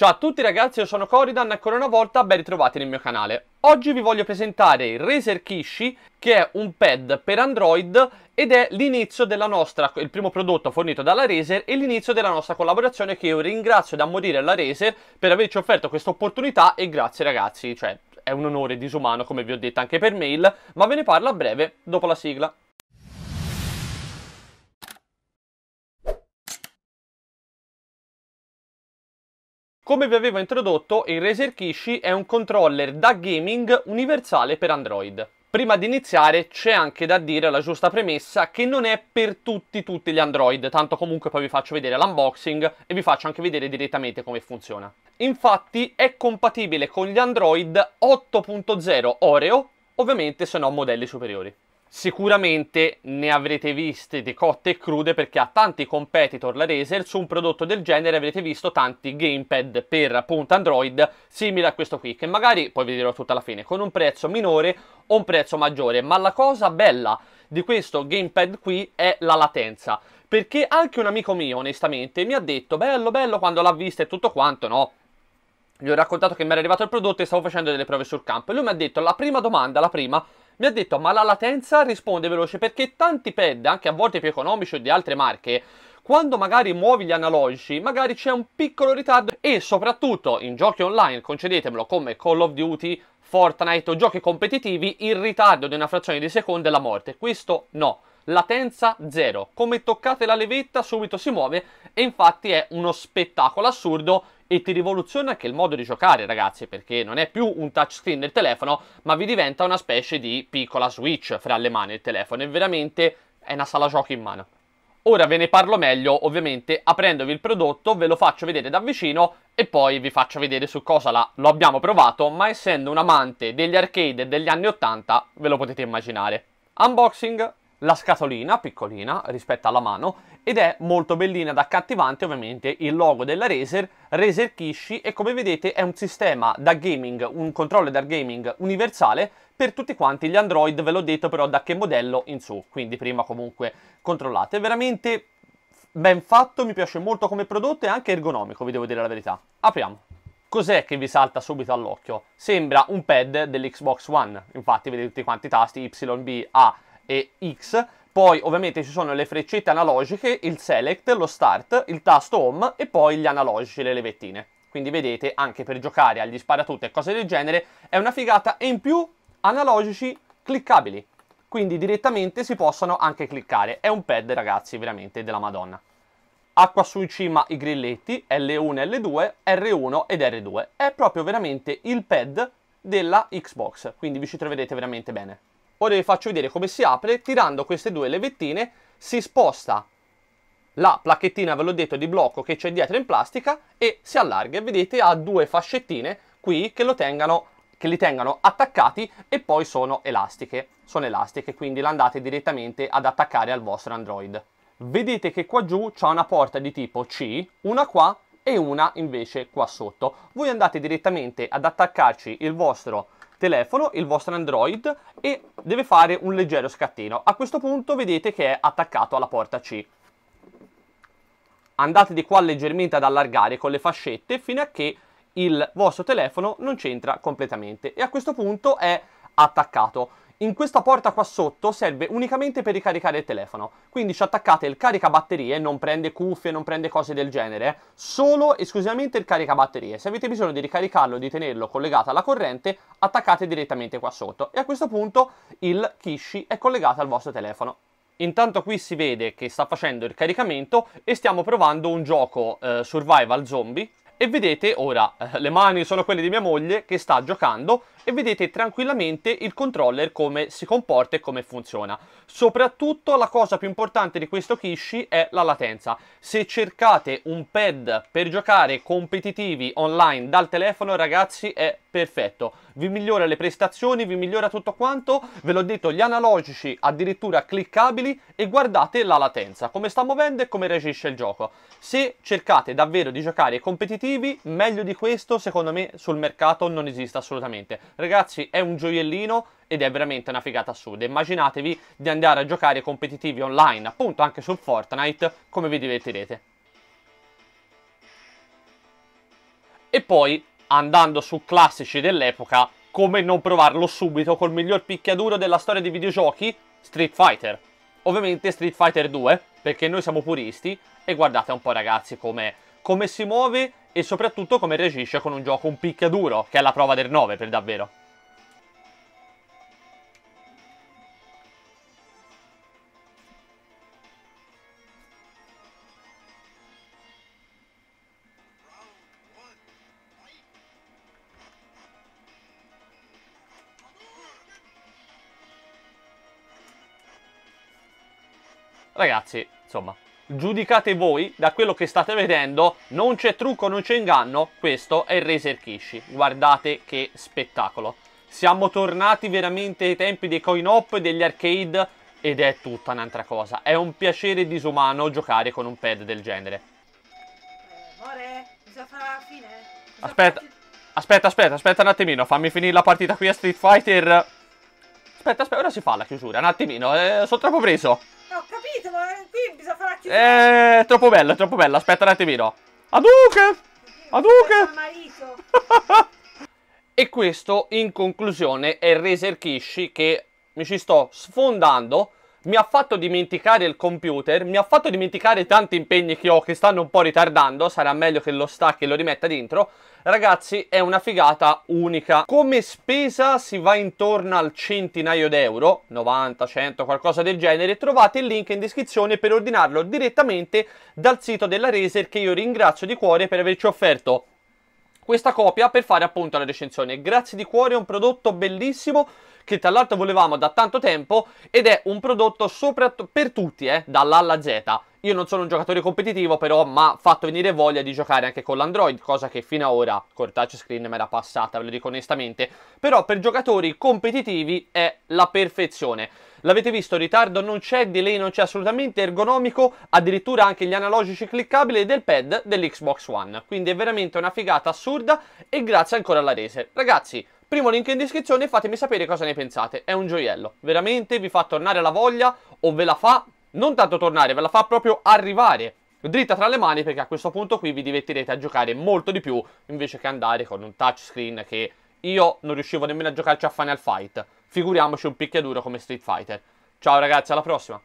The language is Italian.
Ciao a tutti ragazzi, io sono Coridan e ancora una volta ben ritrovati nel mio canale. Oggi vi voglio presentare il Razer Kishi che è un pad per Android ed è l'inizio della nostra, il primo prodotto fornito dalla Razer e l'inizio della nostra collaborazione che io ringrazio da morire alla Razer per averci offerto questa opportunità e grazie ragazzi, cioè è un onore disumano come vi ho detto anche per mail, ma ve ne parlo a breve dopo la sigla. Come vi avevo introdotto, il Razer Kishi è un controller da gaming universale per Android. Prima di iniziare c'è anche da dire la giusta premessa che non è per tutti tutti gli Android, tanto comunque poi vi faccio vedere l'unboxing e vi faccio anche vedere direttamente come funziona. Infatti è compatibile con gli Android 8.0 Oreo, ovviamente se no modelli superiori. Sicuramente ne avrete viste di cotte e crude perché ha tanti competitor la Razer, su un prodotto del genere avrete visto tanti gamepad per appunto Android simili a questo qui che magari poi vi dirò tutto alla fine con un prezzo minore o un prezzo maggiore, ma la cosa bella di questo gamepad qui è la latenza perché anche un amico mio onestamente mi ha detto bello bello quando l'ha vista e tutto quanto no gli ho raccontato che mi era arrivato il prodotto e stavo facendo delle prove sul campo e lui mi ha detto la prima domanda, la prima mi ha detto ma la latenza risponde veloce perché tanti pad, anche a volte più economici o di altre marche, quando magari muovi gli analogici, magari c'è un piccolo ritardo e soprattutto in giochi online, concedetemelo, come Call of Duty, Fortnite o giochi competitivi, il ritardo di una frazione di secondo è la morte. Questo no. Latenza zero. Come toccate la levetta subito si muove e infatti è uno spettacolo assurdo e ti rivoluziona anche il modo di giocare, ragazzi, perché non è più un touchscreen del telefono, ma vi diventa una specie di piccola switch fra le mani il telefono, e veramente è una sala giochi in mano. Ora ve ne parlo meglio, ovviamente aprendovi il prodotto, ve lo faccio vedere da vicino e poi vi faccio vedere su cosa la, lo abbiamo provato, ma essendo un amante degli arcade degli anni 80 ve lo potete immaginare. Unboxing la scatolina piccolina rispetto alla mano ed è molto bellina ed accattivante ovviamente il logo della Razer, Razer Kishi e come vedete è un sistema da gaming, un controller da gaming universale per tutti quanti gli Android, ve l'ho detto però da che modello in su, quindi prima comunque controllate, veramente ben fatto, mi piace molto come prodotto e anche ergonomico vi devo dire la verità, apriamo. Cos'è che vi salta subito all'occhio? Sembra un pad dell'Xbox One, infatti vedete tutti quanti i tasti Y, B, A, e X, poi ovviamente ci sono le freccette analogiche, il select, lo start, il tasto home e poi gli analogici, le levettine. Quindi vedete, anche per giocare agli sparatutto e cose del genere, è una figata e in più analogici cliccabili. Quindi direttamente si possono anche cliccare. È un pad, ragazzi, veramente della madonna. Acqua su in cima i grilletti, L1, L2, R1 ed R2. È proprio veramente il pad della Xbox, quindi vi ci troverete veramente bene. Ora vi faccio vedere come si apre, tirando queste due levettine si sposta la placchettina, ve l'ho detto, di blocco che c'è dietro in plastica e si allarga. Vedete ha due fascettine qui che, tengano, che li tengano attaccati e poi sono elastiche. Sono elastiche, quindi le andate direttamente ad attaccare al vostro Android. Vedete che qua giù c'è una porta di tipo C, una qua e una invece qua sotto. Voi andate direttamente ad attaccarci il vostro telefono, il vostro Android e deve fare un leggero scattino. A questo punto vedete che è attaccato alla porta C. Andate di qua leggermente ad allargare con le fascette fino a che il vostro telefono non c'entra completamente e a questo punto è attaccato. In questa porta qua sotto serve unicamente per ricaricare il telefono, quindi ci attaccate il caricabatterie, non prende cuffie, non prende cose del genere, solo esclusivamente il caricabatterie. Se avete bisogno di ricaricarlo di tenerlo collegato alla corrente, attaccate direttamente qua sotto e a questo punto il Kishi è collegato al vostro telefono. Intanto qui si vede che sta facendo il caricamento e stiamo provando un gioco eh, survival zombie e vedete ora eh, le mani sono quelle di mia moglie che sta giocando e vedete tranquillamente il controller come si comporta e come funziona. Soprattutto la cosa più importante di questo Kishi è la latenza. Se cercate un pad per giocare competitivi online dal telefono ragazzi è perfetto, vi migliora le prestazioni, vi migliora tutto quanto, ve l'ho detto gli analogici addirittura cliccabili e guardate la latenza, come sta muovendo e come reagisce il gioco. Se cercate davvero di giocare competitivi motivi, meglio di questo secondo me sul mercato non esiste assolutamente. Ragazzi è un gioiellino ed è veramente una figata assurda. Immaginatevi di andare a giocare competitivi online, appunto anche su Fortnite, come vi divertirete. E poi, andando su classici dell'epoca, come non provarlo subito col miglior picchiaduro della storia dei videogiochi? Street Fighter. Ovviamente Street Fighter 2, perché noi siamo puristi, e guardate un po' ragazzi come, come si muove e soprattutto come reagisce con un gioco un picchiaduro, che è la prova del 9 per davvero. Ragazzi, insomma, giudicate voi da quello che state vedendo, non c'è trucco, non c'è inganno, questo è il Razer Kishi, guardate che spettacolo. Siamo tornati veramente ai tempi dei coin op, degli arcade ed è tutta un'altra cosa, è un piacere disumano giocare con un pad del genere. Eh, amore, bisogna fare la fine? Aspetta, aspetta, aspetta, aspetta un attimino, fammi finire la partita qui a Street Fighter. Aspetta, aspetta, ora si fa la chiusura, un attimino, eh, sono troppo preso. Ok sa farci. Eh, troppo bello, troppo bella. Aspetta un attimino. Aduke! Aduke! e questo in conclusione è Razer Kishi che mi ci sto sfondando mi ha fatto dimenticare il computer, mi ha fatto dimenticare tanti impegni che ho che stanno un po' ritardando, sarà meglio che lo stacchi e lo rimetta dentro. Ragazzi, è una figata unica. Come spesa si va intorno al centinaio d'euro, 90, 100, qualcosa del genere. Trovate il link in descrizione per ordinarlo direttamente dal sito della Razer che io ringrazio di cuore per averci offerto questa copia per fare appunto la recensione. Grazie di cuore, è un prodotto bellissimo che tra l'altro volevamo da tanto tempo ed è un prodotto soprattutto per tutti, eh, dall'A alla Z. Io non sono un giocatore competitivo però mi ha fatto venire voglia di giocare anche con l'Android, cosa che fino ad ora con col touchscreen me era passata, ve lo dico onestamente, però per giocatori competitivi è la perfezione. L'avete visto, ritardo non c'è, delay non c'è assolutamente, ergonomico, addirittura anche gli analogici cliccabili del pad dell'Xbox One. Quindi è veramente una figata assurda e grazie ancora alla rese. Ragazzi, Primo link in descrizione, e fatemi sapere cosa ne pensate, è un gioiello, veramente vi fa tornare la voglia o ve la fa, non tanto tornare, ve la fa proprio arrivare dritta tra le mani perché a questo punto qui vi divertirete a giocare molto di più invece che andare con un touchscreen che io non riuscivo nemmeno a giocarci a Final Fight, figuriamoci un picchiaduro come Street Fighter. Ciao ragazzi, alla prossima!